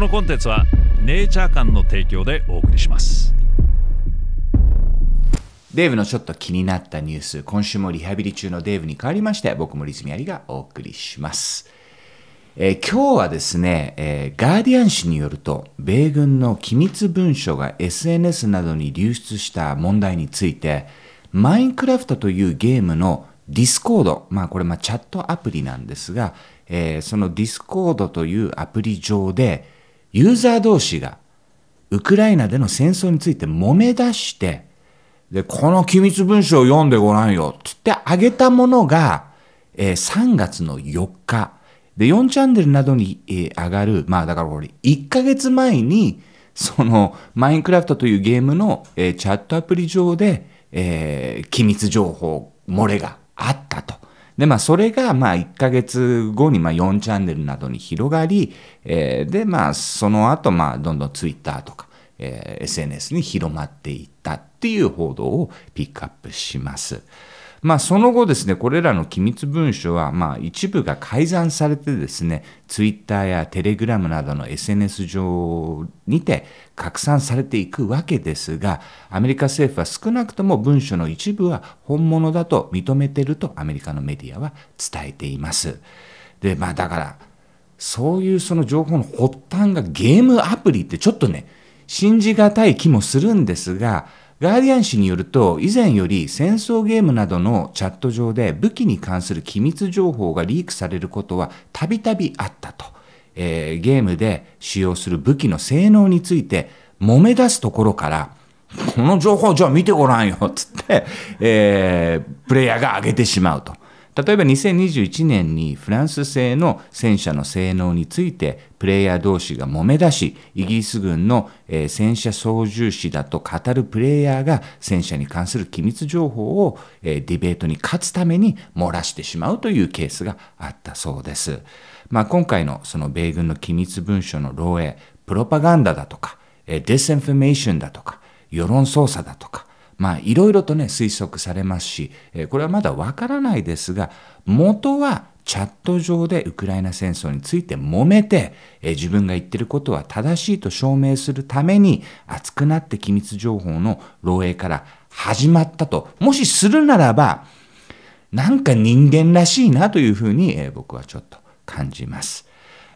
このコンテンツはネイチャー館の提供でお送りしますデーブのちょっと気になったニュース今週もリハビリ中のデーブに代わりまして僕もリズミアリがお送りしますえー、今日はですね、えー、ガーディアン紙によると、米軍の機密文書が SNS などに流出した問題について、マインクラフトというゲームのディスコード、まあこれまチャットアプリなんですが、えー、そのディスコードというアプリ上で、ユーザー同士がウクライナでの戦争について揉め出して、で、この機密文書を読んでごらんよ、つってあげたものが、えー、3月の4日、で、4チャンネルなどに、えー、上がる、まあだからこれ、1ヶ月前に、その、マインクラフトというゲームの、えー、チャットアプリ上で、えー、機密情報漏れがあったと。で、まあ、それが、まあ、1ヶ月後に、まあ、4チャンネルなどに広がり、えー、で、まあ、その後、まあ、どんどんツイッターとか、えー、SNS に広まっていったっていう報道をピックアップします。まあ、その後ですね、これらの機密文書は、まあ、一部が改ざんされてですね、ツイッターやテレグラムなどの SNS 上にて拡散されていくわけですが、アメリカ政府は少なくとも文書の一部は本物だと認めているとアメリカのメディアは伝えています。で、まあ、だから、そういうその情報の発端がゲームアプリってちょっとね、信じがたい気もするんですが、ガーディアン紙によると、以前より戦争ゲームなどのチャット上で武器に関する機密情報がリークされることはたびたびあったと、えー、ゲームで使用する武器の性能について揉め出すところから、この情報じゃあ見てごらんよ、つって、えー、プレイヤーが上げてしまうと。例えば2021年にフランス製の戦車の性能についてプレイヤー同士が揉め出しイギリス軍の、戦車操縦士だと語るプレイヤーが戦車に関する機密情報を、ディベートに勝つために漏らしてしまうというケースがあったそうです。まあ、今回のその米軍の機密文書の漏洩プロパガンダだとか、ディスインフォメーションだとか世論操作だとかまあ、いろいろとね、推測されますし、えこれはまだわからないですが、元はチャット上でウクライナ戦争について揉めて、え自分が言ってることは正しいと証明するために、熱くなって機密情報の漏洩から始まったと、もしするならば、なんか人間らしいなというふうに、え僕はちょっと感じます。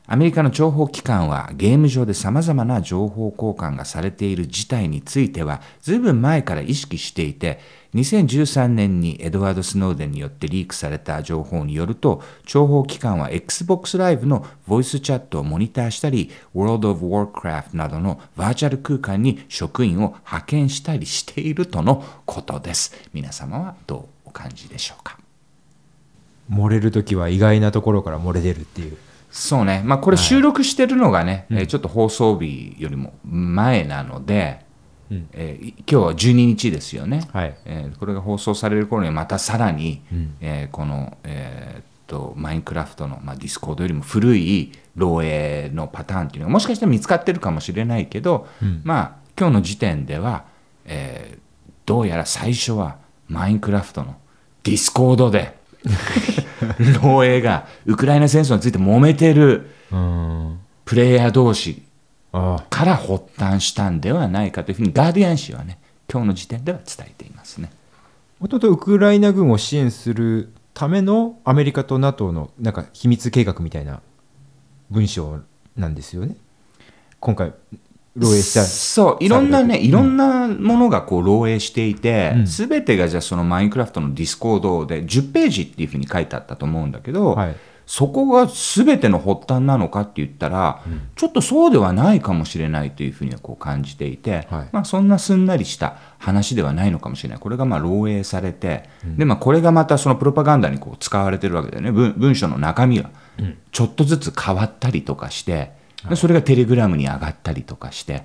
アメリカの情報機関はゲーム上で様々な情報交換がされている事態については随分前から意識していて2013年にエドワード・スノーデンによってリークされた情報によると情報機関は Xbox Live のボイスチャットをモニターしたり World of Warcraft などのバーチャル空間に職員を派遣したりしているとのことです皆様はどうお感じでしょうか漏れる時は意外なところから漏れ出るっていうそうね、まあ、これ収録してるのがね、はい、えー、ちょっと放送日よりも前なので、うん、えー、今日は12日ですよね、はい、えー、これが放送される頃にまたさらに、うん、えこの、えっとマインクラフトの、まあ、ディスコードよりも古い漏洩のパターンっていうのがもしかしたら見つかってるかもしれないけど、うん、まあ今日の時点では、えどうやら最初はマインクラフトのディスコードで。漏洩がウクライナ戦争について揉めてるプレイヤー同士から発端したんではないかというふうにガーディアン紙はね今日の時点では伝えていますね。もともとウクライナ軍を支援するためのアメリカと NATO のなんか秘密計画みたいな文章なんですよね。今回漏洩しちゃうそういろんなねいろんなものがこう漏洩していて、す、う、べ、ん、てがじゃあそのマインクラフトのディスコードで10ページっていうふうに書いてあったと思うんだけど、はい、そこがすべての発端なのかって言ったら、うん、ちょっとそうではないかもしれないというふうにこう感じていて、はい、まあ、そんなすんなりした話ではないのかもしれないこれがまあ漏洩されて、うん、でまあ、これがまたそのプロパガンダにこう使われてるわけだよね文書の中身がちょっとずつ変わったりとかして。はい、それがテレグラムに上がったりとかして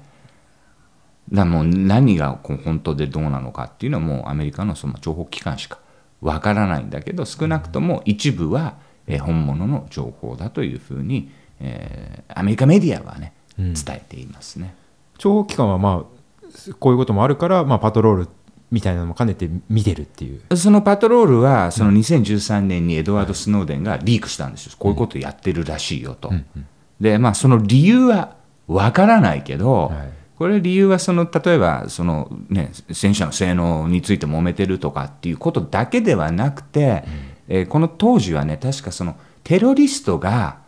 だもう何がこう本当でどうなのかっていうのはもうアメリカのその情報機関しかわからないんだけど少なくとも一部は、え本物の情報だというふうに、えー、アメリカメディアはね伝えていますね、うん、情報機関はまあこういうこともあるから、まあ、パトロールみたいなのも兼ねて見てるっていうそのパトロールはその2013年にエドワード・スノーデンがリークしたんですよ、うん、こういうことやってるらしいよと、うんうんでまあその理由はわからないけど、はい、これ理由はその例えばその、ね、戦車の性能について揉めてるとかっていうことだけではなくて、うん、えー、この当時はね確かそのテロリストが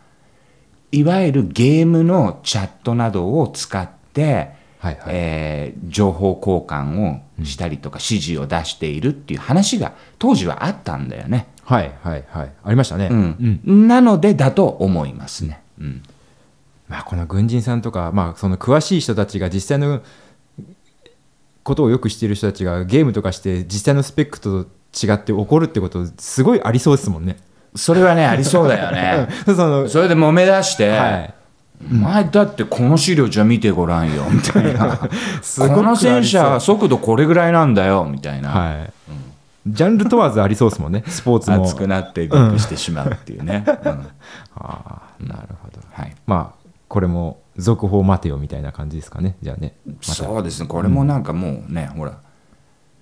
いわゆるゲームのチャットなどを使って、はいはい、えー、情報交換をしたりとか指示を出しているっていう話が当時はあったんだよね。はいはいはい、ありましたね、うん、うん、なのでだと思いますね。うんまあ、この軍人さんとか、まあ、その詳しい人たちが実際のことをよくしている人たちがゲームとかして実際のスペックと違って怒るってことすごいありそうですもんね。それはねありそうだよね。そのそれで揉め出して、はい前だってこの資料じゃ見てごらんよみたいな この戦車速度これぐらいなんだよみたいな、はいうん、ジャンル問わずありそうですもんねスポーツも熱くなってビッグしてしまうっていうね、うんうん、ああなるほど、はい、まあこれも続報待てよみたいな感じですかねじゃあね、ま、そうですねこれもなんかもうね、うん、ほら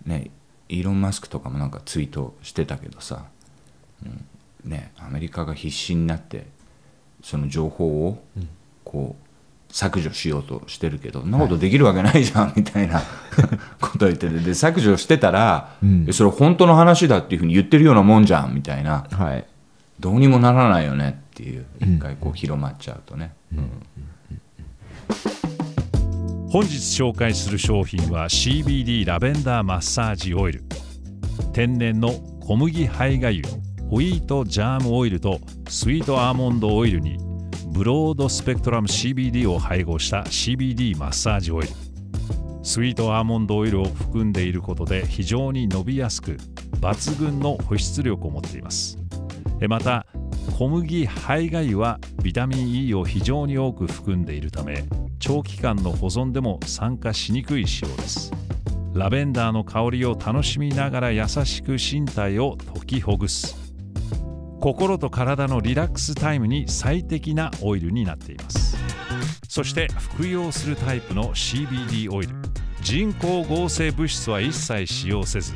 ねイーロン・マスクとかもなんかツイートしてたけどさ、うんね、アメリカが必死になってその情報をこう削除しようとしてるけど、うん、んなことできるわけないじゃん、みたいな こと言っててで削除してたら、うん、それ本当の話だっていうふうに言ってるようなもんじゃんみたいな、はい、どうにもならないよねっていう一回こう広まっちゃうとね、うんうん、本日紹介する商品は CBD ラベンダーマッサージオイル天然の小麦胚芽油ホイートジャームオイルとスイートアーモンドオイルにブロードスペクトラム CBD を配合した CBD マッサージオイルスイートアーモンドオイルを含んでいることで非常に伸びやすく抜群の保湿力を持っていますまた小麦胚芽油はビタミン E を非常に多く含んでいるため長期間の保存でも酸化しにくい塩ですラベンダーの香りを楽しみながら優しく身体を解きほぐす心と体のリラックスタイムに最適なオイルになっていますそして服用するタイプの CBD オイル人工合成物質は一切使用せず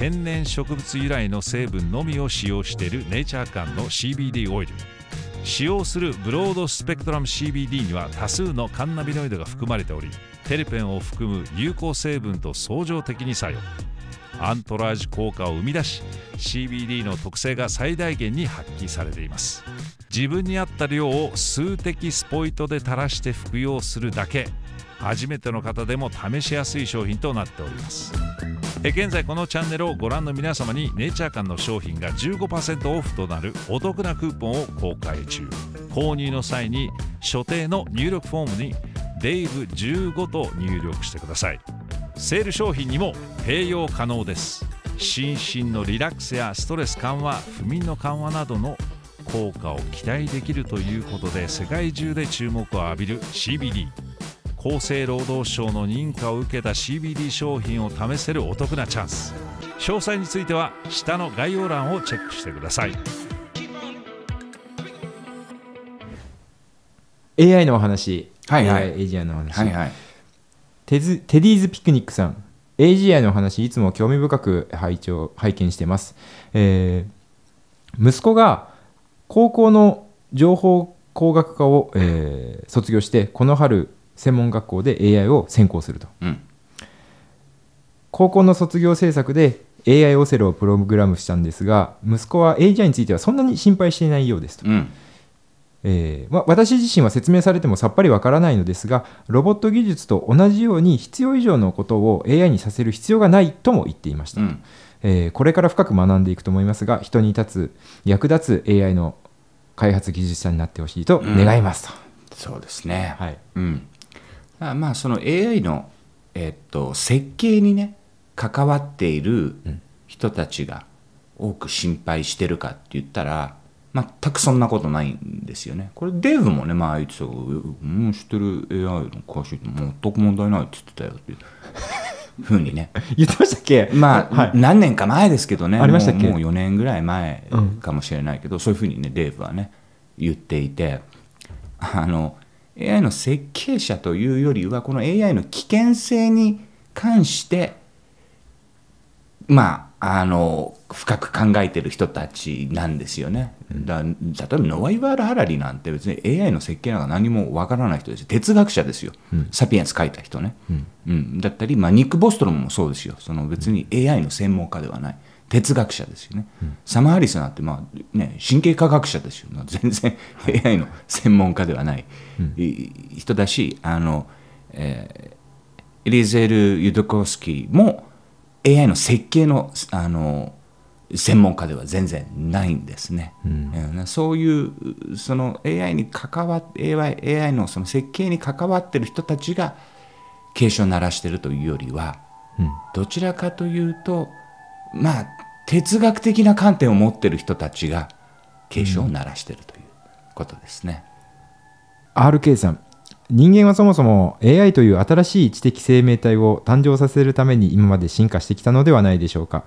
天然植物由来の成分のみを使用しているネイチャー間の CBD オイル使用するブロードスペクトラム CBD には多数のカンナビノイドが含まれておりテレペンを含む有効成分と相乗的に作用アントラージ効果を生み出し CBD の特性が最大限に発揮されています自分に合った量を数滴スポイトで垂らして服用するだけ初めての方でも試しやすい商品となっております現在このチャンネルをご覧の皆様にネイチャー館の商品が15%オフとなるお得なクーポンを公開中購入の際に所定の入力フォームに「DAVE15」と入力してくださいセール商品にも併用可能です心身のリラックスやストレス緩和不眠の緩和などの効果を期待できるということで世界中で注目を浴びる CBD 厚生労働省の認可を受けた CBD 商品を試せるお得なチャンス詳細については下の概要欄をチェックしてください AI のお話、はいはい、AI エイジのお話、はいはい、テズテディーズピクニックさん AGI の話いつも興味深く拝聴拝見してます、えー、息子が高校の情報工学科を、えー、卒業してこの春専門学校で AI を専攻すると、うん、高校の卒業制作で AI オセロをプログラムしたんですが息子は AI についてはそんなに心配していないようですと、うん、えー、ま、私自身は説明されてもさっぱりわからないのですがロボット技術と同じように必要以上のことを AI にさせる必要がないとも言っていました、うん、えー、これから深く学んでいくと思いますが人に立つ役立つ AI の開発技術者になってほしいと願いますと、うん、そうですね、はいうん、あまあその AI の、えっと、設計にね関わっている人たちが多く心配してるかって言ったら全くそんなことないんですよね。これデーブもね、まあ言ってたけど、う知ってる AI の詳しい全く問題ないって言ってたよっていう。ふうにね 言ってましたっけまあ、はい、何年か前ですけどねありましたっけもう4年ぐらい前かもしれないけど、うん、そういうふうにねデーブはね言っていてあの AI の設計者というよりはこの AI の危険性に関してまああの深く考えてる人たちなんですよね。だ例えばノワイワール・ハラリなんて別に AI の設計なんか何もわからない人です哲学者ですよ、うん、サピエンス書いた人ね、うん、うん、だったり、まあ、ニック・ボストロムもそうですよその別に AI の専門家ではない、哲学者ですよね、うん、サマハリスなんて、まあね、神経科学者ですよ、ね、全然 AI の専門家ではない、人だし、あのえー、エリゼル・ユドコフスキーも AI の設計のあの専門家では全然ないんですね。うん、そういうその AI に関わ AI, AI のその設計に関わってる人たちが警鐘を鳴らしてるというよりは、うん、どちらかというとまあ哲学的な観点を持ってる人たちが警鐘を鳴らしてるということですね。うん、RK さん人間はそもそも AI という新しい知的生命体を誕生させるために今まで進化してきたのではないでしょうか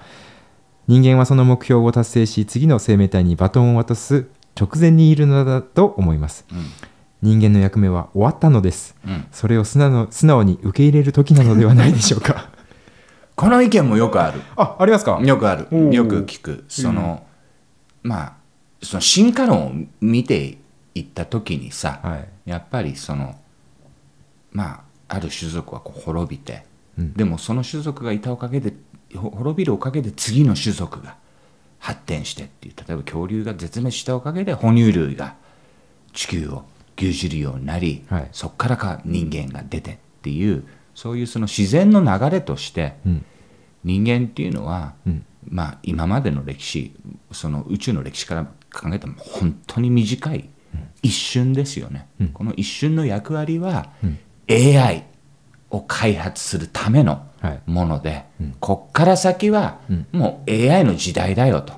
人間はその目標を達成し次の生命体にバトンを渡す直前にいるのだと思います、うん、人間の役目は終わったのです、うん、それを素直に受け入れる時なのではないでしょうかこの意見もよくあるあありますかよくあるよく聞くその、うん、まあその進化論を見ていった時にさ、はい、やっぱりそのまあある種族はこう滅びて、うん、でもその種族がいたおかげで滅びるおかげで次の種族が発展してっていう例えば恐竜が絶滅したおかげで哺乳類が地球を牛耳るようになり、はい、そこからか人間が出てっていう。そういうその自然の流れとして、人間っていうのは、まあ、今までの歴史その宇宙の歴史から考えても本当に短い一瞬ですよね、うん、この一瞬の役割は、うん、AI を開発するためのもので、はいうん、こっから先は、もう AI の時代だよと、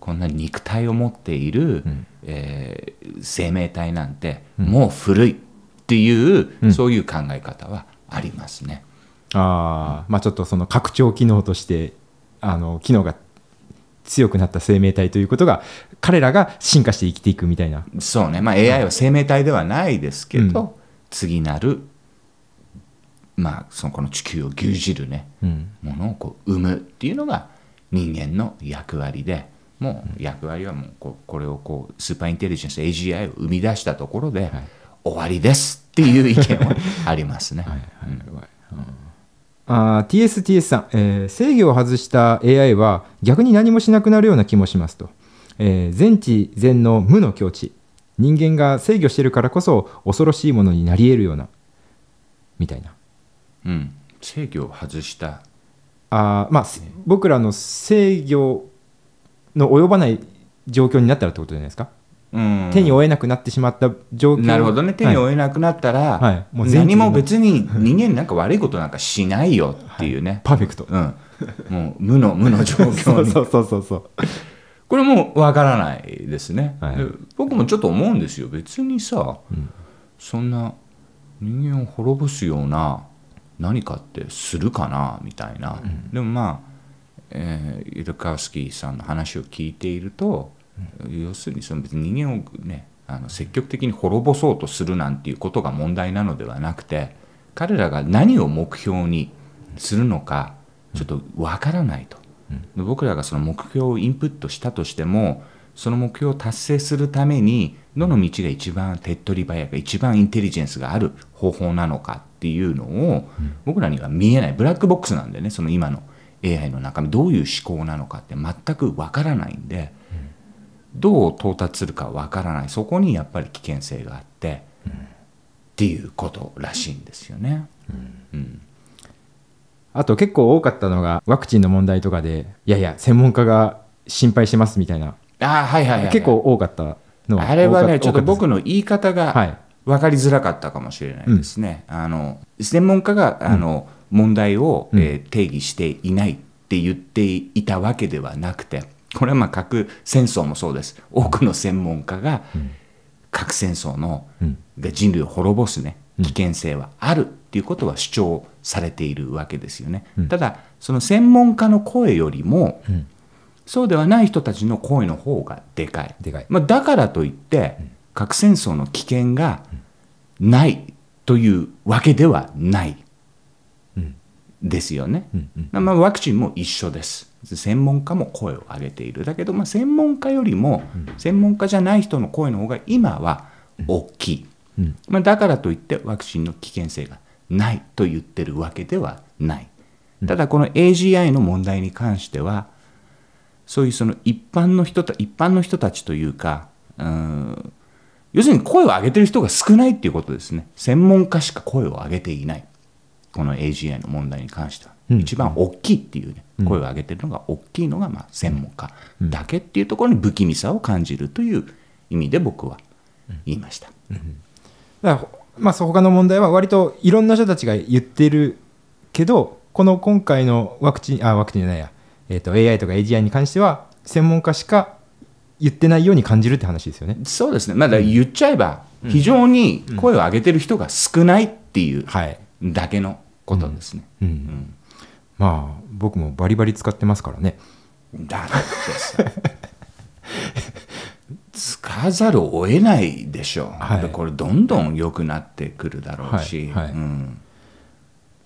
こんな肉体を持っている、えー、生命体なんて、もう古いっていう、そういう考え方はありますね。あまあ、ちょっとその拡張機能としてあの機能が強くなった生命体ということが彼らが進化して生きていくみたいなそうね、まあ、AI は生命体ではないですけど、うん、次なる、まあ、そのこの地球を牛耳るね、うん、ものをこう生むっていうのが人間の役割でもう役割はもうここれをこうスーパーインテリジェンス AGI を生み出したところで、はい、終わりですっていう意見はありますね。あ TSTS さん、えー、制御を外した AI は逆に何もしなくなるような気もしますと、えー、全知全能無の境地人間が制御してるからこそ恐ろしいものになりえるようなみたいな、うん、制御を外したあまあ、僕らの制御の及ばない状況になったらってことじゃないですか手に負えなくなってしまった状況なるほどね手に負えなくなったら、はいはい、もう何も別に人間なんか悪いことなんかしないよっていうね、はい、パーフェクト、うん、もう無の無の状況にそうそうそうそうこれもわからないですね、僕もちょっと思うんですよ別にさ、うん、そんな人間を滅ぼすような何かってするかなみたいな、うん、でもまあ、えー、イルカウスキーさんの話を聞いていると要するにその別に人間をねあの積極的に滅ぼそうとするなんていうことが問題なのではなくて彼らが何を目標にするのかちょっとわからないと、うん、僕らがその目標をインプットしたとしてもその目標を達成するためにどの道が一番手っ取り早く一番インテリジェンスがある方法なのかっていうのを、僕らには見えないブラックボックスなんでねその今の AI の中身どういう思考なのかって全くわからないんで。どう到達するかわからないそこにやっぱり危険性があって、うん、っていうことらしいんですよね。うん、うんあと結構多かったのがワクチンの問題とかでいやいや専門家が心配してますみたいなあ、はい、はいはいはい、結構多かったのはあれはねちょっと僕の言い方が分かりづらかったかもしれないですね、うん、あの専門家があの、問題を、うえー、定義していないって言っていたわけではなくて、これはまあ核戦争もそうです多くの専門家が核戦争の、が人類を滅ぼす、ね、危険性はあるっていうことは主張されているわけですよね。ただその専門家の声よりも、そうではない人たちの声の方がでかい。でかいまあ、だからといって、核戦争の危険がないというわけではないですよね。まあ、ワクチンも一緒です。専門家も声を上げているだけど、まあ、専門家よりも専門家じゃない人の声の方が今は大きい、うんうん、まあ、だからといってワクチンの危険性がないと言ってるわけではないただこの AGI の問題に関してはそういうその一般の人た一般の人たちというかうん要するに声を上げてる人が少ないっていうことですね専門家しか声を上げていないこの AGI の問題に関しては、うん、一番大きいっていうね声を上げているのが大きいのがまあ専門家だけっていうところに不気味さを感じるという意味で僕は言いました。だからまあ、他の問題は割といろんな人たちが言ってるけどこの今回のワクチンあワクチンじゃないや、えーと、AI とか AGI に関しては専門家しか言ってないように感じるって話ですよね。そうですね、まだ言っちゃえば、非常に声を上げてる人が少ないっていうだけのことですね。うん、うんうんまあ僕もバリバリ使ってますからねだってさ使わざるを得ないでしょう、はい、これどんどん良くなってくるだろうし、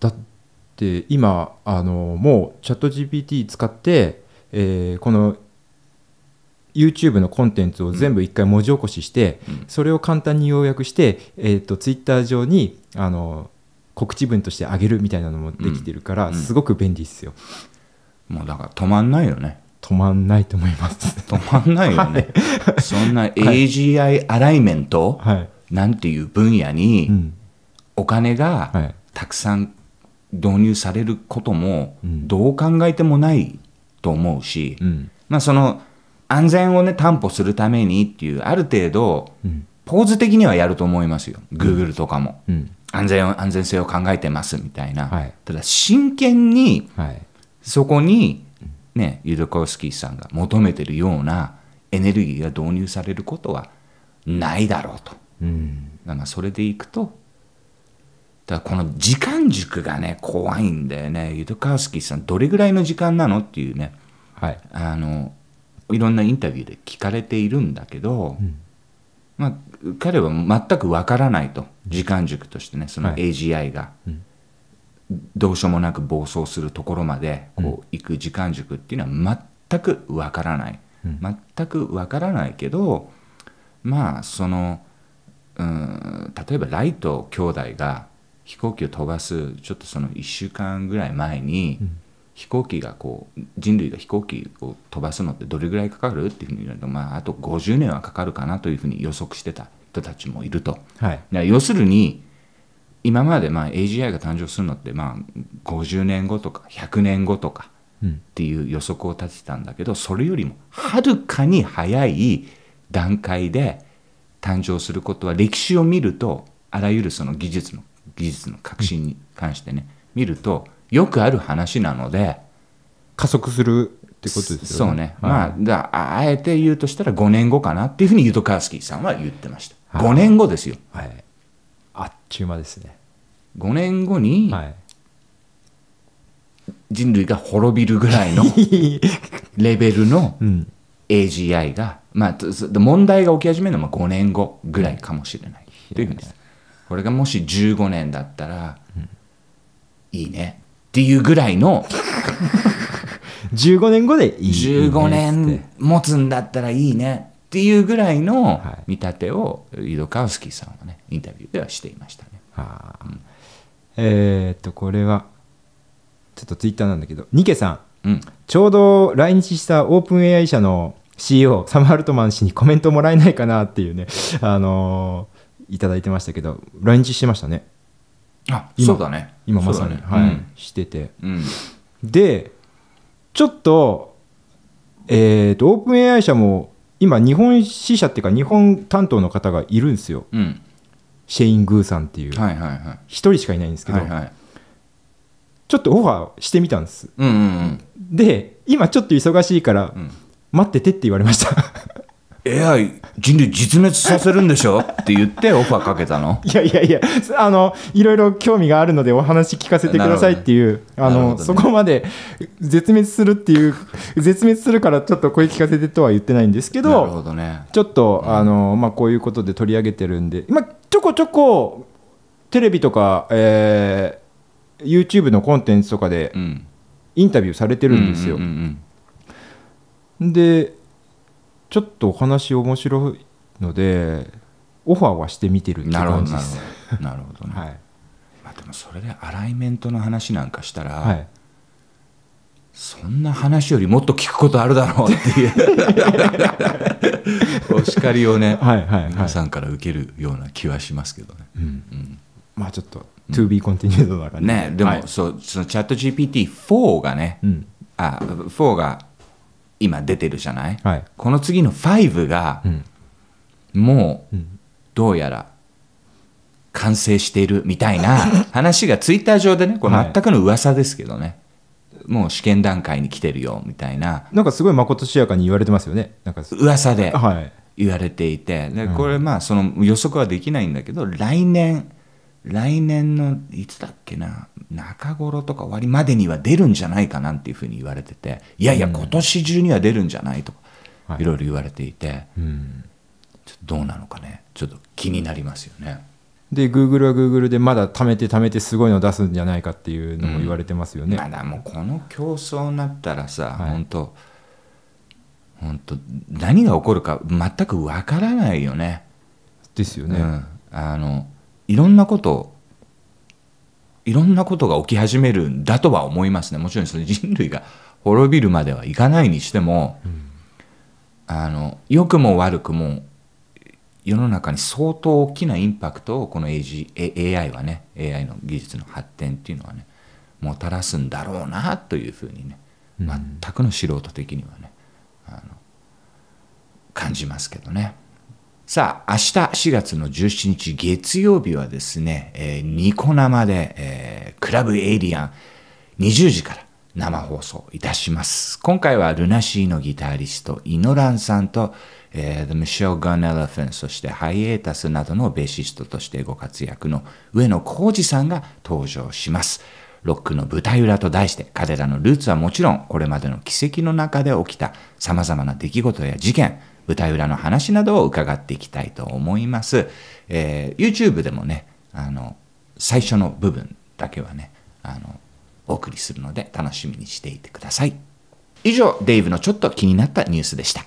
だって今あのもうチャット GPT 使って、えー、この YouTube のコンテンツを全部一回文字起こしして、うん、それを簡単に要約して、えーと、と Twitter 上にあの告知文としてあげるみたいなのもできてるから、すごく便利ですよ、うんもうだから止まんないよね止まんないと思います止まんないよね、はい、そんな AGI アライメント、はい、なんていう分野にお金がたくさん導入されることもどう考えてもないと思うし、うん、まあその安全をね担保するためにっていうある程度、ポーズ的にはやると思いますよ Google とかも、うん、安全安全性を考えてますみたいな、はい、ただ真剣に、そこに、ね、ユドコースキーさんが求めてるようなエネルギーが導入されることはないだろうと、うん、それでいくとだこの時間軸がね怖いんだよねユドカースキーさんどれぐらいの時間なのっていうね、はい、あのいろんなインタビューで聞かれているんだけど、うん、まあ、彼は全くわからないと時間軸としてねその AGI が、どうしようもなく暴走するところまでこう行く時間軸っていうのは全くわからない、全くわからないけどまあその、うん、例えばライト兄弟が飛行機を飛ばすちょっとその1週間ぐらい前に、うん飛行機がこう人類が飛行機を飛ばすのってどれぐらいかかるっていうふうに言われると、まあ、あと50年はかかるかなというふうに予測してた人たちもいると、はい、要するに今までまあ AGI が誕生するのってまあ50年後とか100年後とかっていう予測を立てたんだけど、うん、それよりもはるかに早い段階で誕生することは歴史を見るとあらゆるその技術の技術の革新に関してね見るとよくある話なので加速するってことですよね。そうね、はい、まあだあえて言うとしたら5年後かなっていうふうにユトカースキーさんは言ってました、はい、5年後ですよ、はい、あっちゅう間ですね5年後に、人類が滅びるぐらいの レベルの AGI が、まあ、問題が起き始めるのは5年後ぐらいかもしれないというふうにこれがもし15年だったら、いいねっていうぐらいの15 年後でいい15年持つんだったらいいねっていうぐらいの見立てをイドカウスキーさんはねインタビューではしていましたね。はあうん、えー、っとこれはちょっとツイッターなんだけどニケさん、うん、ちょうど来日したオープン AI 社の CEO サム・アルトマン氏にコメントもらえないかなっていうね、あのー、いただいてましたけど来日してましたね。あそうだね今まさに、ね、はい、うん、してて、うん、でちょっとえっ、ー、とオープン AI 社も今日本支社っていうか日本担当の方がいるんですよ、うん、シェイン・グーさんっていう一、はいはい人しかいないんですけど、はいはい、ちょっとオファーしてみたんです、うんうんうん、で今ちょっと忙しいから、待っててって言われました AI 人類実滅させるんでしょって言ってオファーかけたの いやいやいやあのいろいろ興味があるのでお話聞かせてくださいっていう、あの、ね、そこまで絶滅するっていう絶滅するからちょっと声聞かせてとは言ってないんですけど、ね、ちょっと、うん、あの、まあ、こういうことで取り上げてるんで、まあ、ちょこちょこテレビとか、えー、YouTube のコンテンツとかでインタビューされてるんですよ。でちょっとお話面白いのでオファーはしてみてるって感じですなるほどね、はいまあ、でもそれでアライメントの話なんかしたら、はい、そんな話よりもっと聞くことあるだろうっていう お叱りをね、はいはい、はい、皆さんから受けるような気はしますけどね、うん、うん、まあちょっと To be continued だからね,、ねでも、そうそのチャット GPT4 がね、うん、あ4が今出てるじゃない、はい、この次の5が、もうどうやら完成しているみたいな 話がツイッター上でねこれ全くの噂ですけどね、はい、もう試験段階に来てるよみたいななんかすごいまことしやかに言われてますよねなんか噂で言われていて、はい、でこれまあその予測はできないんだけど来年来年のいつだっけな中頃とか終わりまでには出るんじゃないかなんていうふうに言われてていやいや今年中には出るんじゃないとか、い、いろいろ言われていて、うん、どうなのかねちょっと気になりますよね。でグーグルはグーグルでまだ貯めて貯めてすごいの出すんじゃないかっていうのも言われてますよね。うん、まだもうこの競争になったらさ、はい、本当本当何が起こるか全くわからないよね。ですよね。うん、あのいろんなこといろんなことが起き始めるんだとは思いますねもちろんそれ人類が滅びるまではいかないにしても、うん、あの良くも悪くも世の中に相当大きなインパクトをこの a AI はね AI の技術の発展っていうのはねもたらすんだろうなというふうにね全くの素人的にはね、あの感じますけどね。さあ、明日4月の17日月曜日はですね、えー、ニコ生で、えー、クラブエイリアン20時から生放送いたします。今回はルナシーのギタリスト、イノランさんと、えー、The Michelle Gun Elephant、そしてハイエータスなどのベーシストとしてご活躍の上野浩二さんが登場します。ロックの舞台裏と題して彼らのルーツはもちろんこれまでの奇跡の中で起きた様々な出来事や事件、舞台裏の話などを伺っていきたいと思います。えー、YouTube でもね、あの、最初の部分だけはね、あの、お送りするので楽しみにしていてください。以上、デイブのちょっと気になったニュースでした。